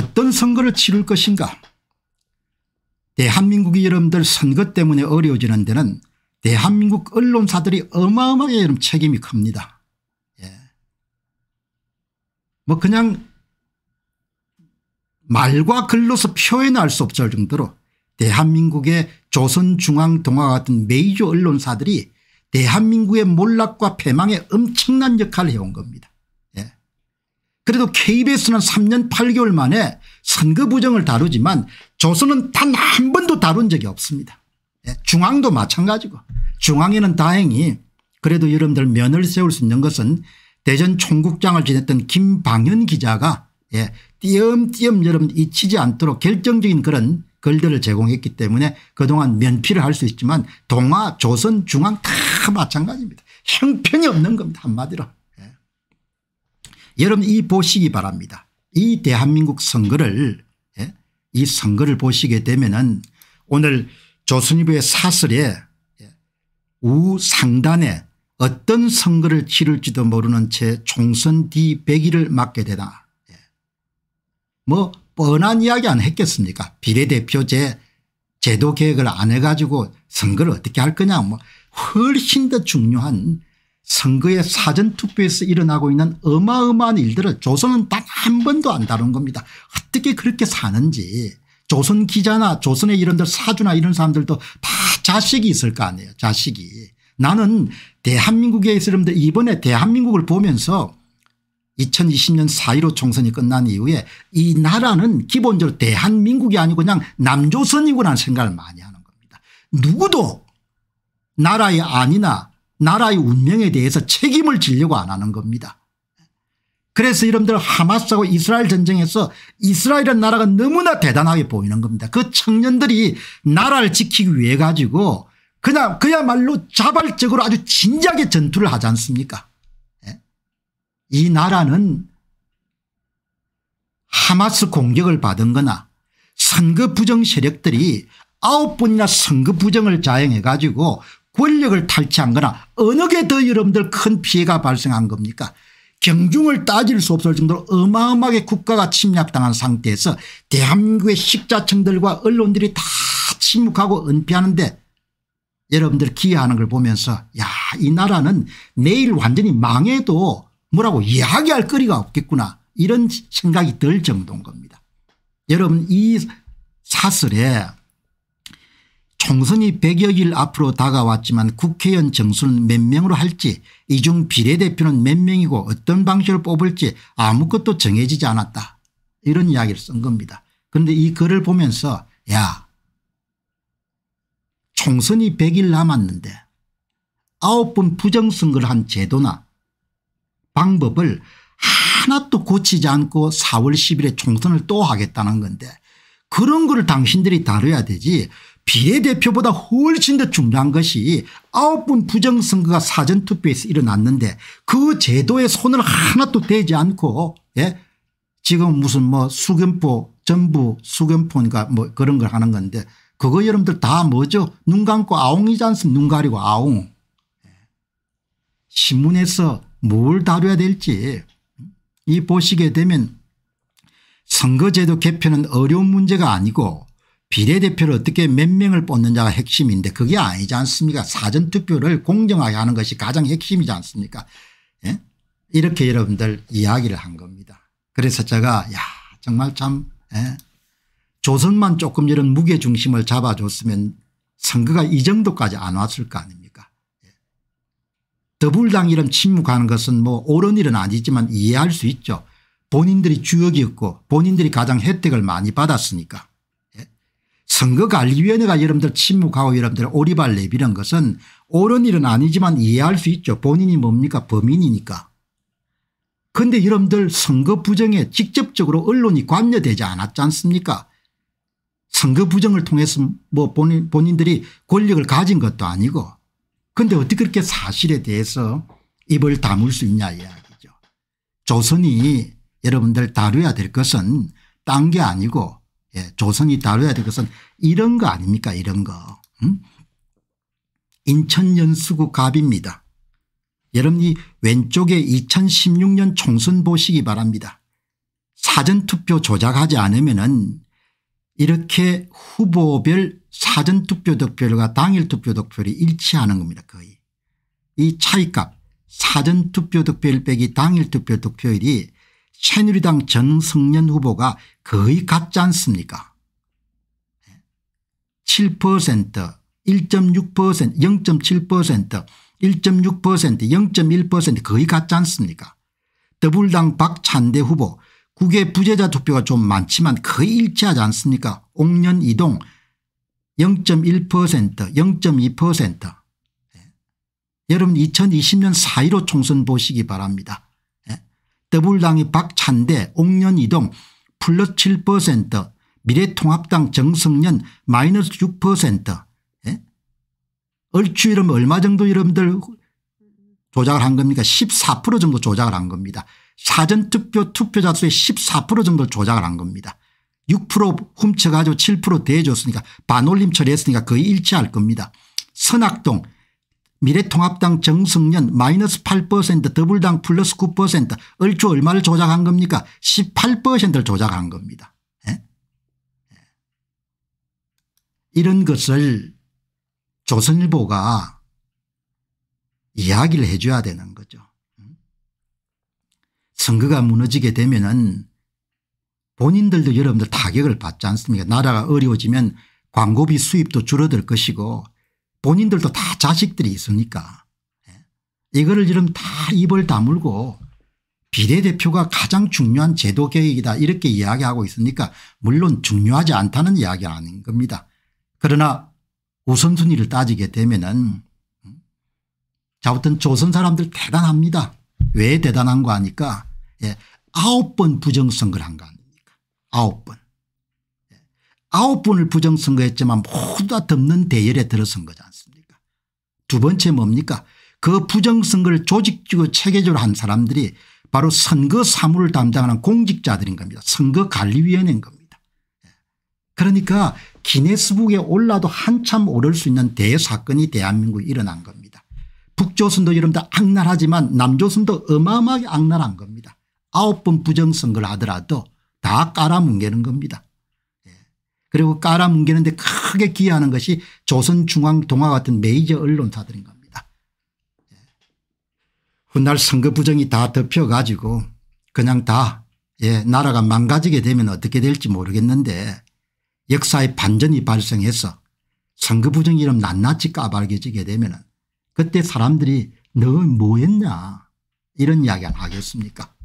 어떤 선거를 치를 것인가 대한민국이 여러분들 선거 때문에 어려워지는 데는 대한민국 언론사들이 어마어마하게 여러 책임이 큽니다. 예. 뭐 그냥 말과 글로서 표현할 수 없을 정도로 대한민국의 조선중앙동화 같은 메이저 언론사들이 대한민국의 몰락과 패망에 엄청난 역할을 해온 겁니다. 그래도 KBS는 3년 8개월 만에 선거 부정을 다루지만 조선은 단 한 번도 다룬 적이 없습니다. 예, 중앙도 마찬가지고 중앙에는 다행히 그래도 여러분들 면을 세울 수 있는 것은 대전 총국장을 지냈던 김방현 기자가 예, 띄엄띄엄 여러분 잊히지 않도록 결정적인 그런 글들을 제공했기 때문에 그동안 면피를 할 수 있지만 동아 조선 중앙 다 마찬가지입니다. 형편이 없는 겁니다 한마디로. 여러분 이 보시기 바랍니다. 이 대한민국 선거를 예? 이 선거를 보시게 되면은 오늘 조선일보의 사설에 예, 우상단에 어떤 선거를 치를지도 모르는 채 총선 뒤 100일을 맞게 되나 예. 뭐 뻔한 이야기 안 했겠습니까 비례대표제 제도 개혁을 안 해가지고 선거를 어떻게 할 거냐 뭐 훨씬 더 중요한 선거의 사전투표에서 일어나고 있는 어마어마한 일들을 조선은 단 한 번도 안 다룬 겁니다. 어떻게 그렇게 사는지 조선 기자나 조선의 이런들 사주나 이런 사람들도 다 자식이 있을 거 아니에요 자식이. 나는 대한민국에 있으려면 이번에 대한민국을 보면서 2020년 4.15 총선이 끝난 이후에 이 나라는 기본적으로 대한민국이 아니고 그냥 남조선이구나 생각을 많이 하는 겁니다. 누구도 나라의 아니나 나라의 운명에 대해서 책임을 지려고 안 하는 겁니다. 그래서 여러분들 하마스하고 이스라엘 전쟁에서 이스라엘은 나라가 너무나 대단하게 보이는 겁니다. 그 청년들이 나라를 지키기 위해 가지고 그냥 그야말로 자발적으로 아주 진지하게 전투를 하지 않습니까 예? 이 나라는 하마스 공격을 받은 거나 선거 부정 세력들이 아홉 번이나 선거 부정을 자행해 가지고 권력을 탈취한 거나 어느 게 더 여러분들 큰 피해가 발생한 겁니까 경중을 따질 수 없을 정도로 어마어마하게 국가가 침략당한 상태에서 대한민국의 식자층들과 언론들이 다 침묵하고 은폐하는데 여러분들 기여하는 걸 보면서 야이 나라는 내일 완전히 망해도 뭐라고 이야기할 거리가 없겠구나 이런 생각이 들 정도인 겁니다. 여러분 이 사설에 총선이 100여일 앞으로 다가왔지만 국회의원 정수는 몇 명으로 할지 이중 비례대표는 몇 명이고 어떤 방식으로 뽑을지 아무것도 정해지지 않았다. 이런 이야기를 쓴 겁니다. 그런데 이 글을 보면서 야 총선이 100일 남았는데 9번 부정선거를 한 제도나 방법을 하나도 고치지 않고 4월 10일에 총선을 또 하겠다는 건데 그런 거 당신들이 다뤄야 되지 비례대표보다 훨씬 더 중요한 것이 아홉 분 부정선거가 사전투표에서 일어났는데 그 제도에 손을 하나도 대지 않고 예? 지금 무슨 뭐 수견포 전부 수견포인가 뭐 그런 걸 하는 건데 그거 여러분들 다 뭐죠 눈 감고 아웅이지 않습니까 눈 가리고 아웅 예. 신문에서 뭘 다뤄야 될지 이 보시게 되면 선거제도 개편은 어려운 문제가 아니고 비례대표를 어떻게 몇 명을 뽑느냐가 핵심인데 그게 아니지 않습니까 사전투표를 공정하게 하는 것이 가장 핵심이지 않습니까 예? 이렇게 여러분들 이야기를 한 겁니다. 그래서 제가 야 정말 참 예? 조선만 조금 이런 무게중심을 잡아줬으면 선거가 이 정도까지 안 왔을 거 아닙니까 예. 더불당 이름 침묵하는 것은 뭐 옳은 일은 아니지만 이해할 수 있죠. 본인들이 주역이었고 본인들이 가장 혜택을 많이 받았으니까 선거관리위원회가 여러분들 침묵하고 여러분들 오리발 내비는 것은 옳은 일은 아니지만 이해할 수 있죠. 본인이 뭡니까 범인이니까. 그런데 여러분들 선거 부정에 직접적으로 언론이 관여되지 않았지 않습니까 선거 부정을 통해서 뭐 본인, 본인들이 권력을 가진 것도 아니고 그런데 어떻게 그렇게 사실에 대해서 입을 다물 수 있냐 이야기죠. 조선이 여러분들 다뤄야 될 것은 딴 게 아니고 예, 조선이 다뤄야 될 것은 이런 거 아닙니까 이런 거. 음? 인천연수구 갑입니다. 여러분이 왼쪽에 2016년 총선 보시기 바랍니다. 사전투표 조작하지 않으면 이렇게 후보별 사전투표 득표율과 당일투표 득표율이 일치하는 겁니다 거의. 이 차이값 사전투표 득표율 빼기 당일투표 득표율이 새누리당 전승년 후보가 거의 같지 않습니까 7% 1.6% 0.7% 1.6% 0.1% 거의 같지 않습니까 더불당 박찬대 후보 국외 부재자 투표가 좀 많지만 거의 일치하지 않습니까 옥년 이동 0.1% 0.2% 예. 여러분 2020년 4.15 총선 보시기 바랍니다. 더불당이 박찬대 옥년이동 플러스 7% 미래통합당 정성년 마이너스 6% 예? 얼추 이름 얼마 정도 여러분들 조작을 한 겁니까 14% 정도 조작을 한 겁니다. 사전투표 투표자 수의 14% 정도 조작을 한 겁니다. 6% 훔쳐가지고 7% 대해줬으니까 반올림 처리했으니까 거의 일치할 겁니다. 선악동 미래통합당 정승년 마이너스 8%더블당 플러스 9% 얼추 얼마를 조작한 겁니까 18%를 조작한 겁니다. 예? 예? 이런 것을 조선일보가 이야기를 해 줘야 되는 거죠. 선거가 무너지게 되면 은 본인들도 여러분들 타격을 받지 않습니까 나라가 어려워지면 광고비 수입도 줄어들 것이고 본인들도 다 자식들이 있으니까 예. 이거를 지금 다 입을 다물고 비례대표가 가장 중요한 제도 개혁이다 이렇게 이야기하고 있으니까 물론 중요하지 않다는 이야기 아닌 겁니다. 그러나 우선순위를 따지게 되면은 음, 자부떤 조선 사람들 대단합니다. 왜 대단한 거 하니까 예, 아홉 번 부정선거를 한 거 아닙니까 아홉 번. 아홉 분을 부정선거했지만 모두 다 덮는 대열에 들어선 거지 않습니까 두 번째 뭡니까 그 부정선거를 조직적으로 체계적으로 한 사람들이 바로 선거 사무를 담당하는 공직자들인 겁니다. 선거관리위원회인 겁니다. 예. 그러니까 기네스북에 올라도 한참 오를 수 있는 대사건이 대한민국에 일어난 겁니다. 북조선도 여러분들 악랄하지만 남조선도 어마어마하게 악랄한 겁니다. 아홉 번 부정선거를 하더라도 다 깔아뭉개는 겁니다. 그리고 깔아뭉개는 데 크게 기여하는 것이 조선중앙동화 같은 메이저 언론사들인 겁니다. 예. 훗날 선거 부정이 다 덮여가지고 그냥 다 예, 나라가 망가지게 되면 어떻게 될지 모르겠는데 역사의 반전이 발생해서 선거 부정 이름 낱낱이 까발겨지게 되면 그때 사람들이 너 뭐했냐 이런 이야기 안 하겠습니까